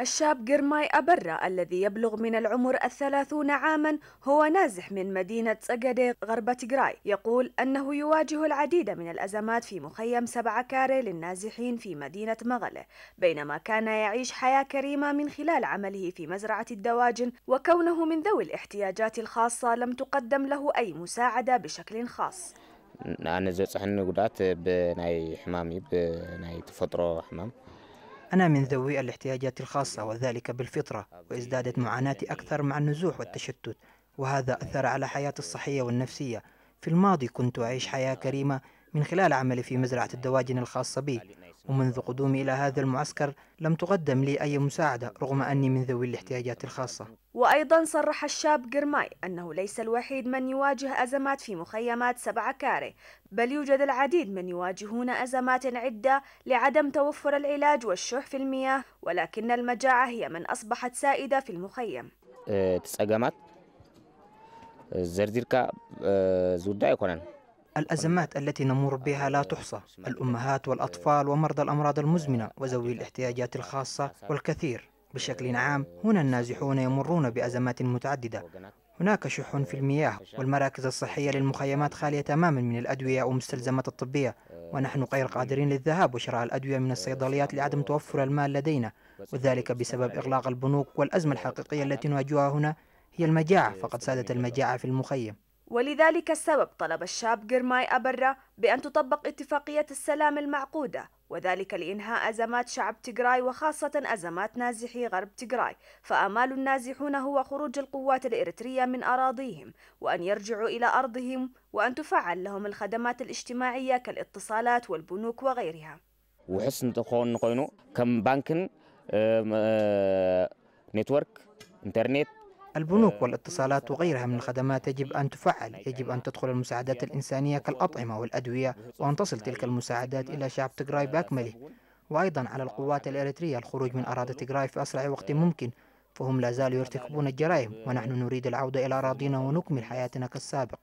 الشاب جرماي أبرا الذي يبلغ من العمر الثلاثون عاما هو نازح من مدينة سجدي غرب تجراي يقول أنه يواجه العديد من الأزمات في مخيم سبعة كاري للنازحين في مدينة مغلة بينما كان يعيش حياة كريمة من خلال عمله في مزرعة الدواجن وكونه من ذوي الاحتياجات الخاصة لم تقدم له أي مساعدة بشكل خاص أنا زي صحن بناي حمامي بناي تفطرو حمام أنا من ذوي الاحتياجات الخاصة وذلك بالفطرة وازدادت معاناتي أكثر مع النزوح والتشتت وهذا أثر على حياتي الصحية والنفسية في الماضي كنت أعيش حياة كريمة من خلال عملي في مزرعة الدواجن الخاصة بي ومنذ قدومي إلى هذا المعسكر لم تقدم لي أي مساعدة رغم أني من ذوي الاحتياجات الخاصة وأيضا صرح الشاب قرماي أنه ليس الوحيد من يواجه أزمات في مخيمات سبعة كاره بل يوجد العديد من يواجهون أزمات عدة لعدم توفر العلاج والشح في المياه ولكن المجاعة هي من أصبحت سائدة في المخيم أه، تسأجمات أه، زرديركا أه، زودا يكونان الأزمات التي نمر بها لا تحصى الأمهات والأطفال ومرضى الأمراض المزمنة وذوي الاحتياجات الخاصة والكثير بشكل عام هنا النازحون يمرون بأزمات متعددة هناك شح في المياه والمراكز الصحية للمخيمات خالية تماما من الأدوية ومستلزمات الطبية ونحن غير قادرين للذهاب وشراء الأدوية من الصيدليات لعدم توفر المال لدينا وذلك بسبب إغلاق البنوك والأزمة الحقيقية التي نواجهها هنا هي المجاعة فقد سادت المجاعة في المخيم ولذلك السبب طلب الشاب جرماي أبرة بأن تطبق اتفاقية السلام المعقودة وذلك لإنهاء أزمات شعب تيغراي وخاصة أزمات نازحي غرب تيغراي فأمال النازحون هو خروج القوات الإريترية من أراضيهم وأن يرجعوا إلى أرضهم وأن تفعل لهم الخدمات الاجتماعية كالاتصالات والبنوك وغيرها وحسن تخون كم بانكن آه، نتورك انترنت البنوك آه، والاتصالات وغيرها من الخدمات يجب أن تفعل يجب أن تدخل المساعدات الإنسانية كالأطعمة والأدوية وأن تصل تلك المساعدات إلى شعب تجراي بأكمله وأيضا على القوات الإريترية الخروج من أراضي تجراي في أسرع وقت ممكن فهم لا زالوا يرتكبون الجرائم ونحن نريد العودة إلى أراضينا ونكمل حياتنا كالسابق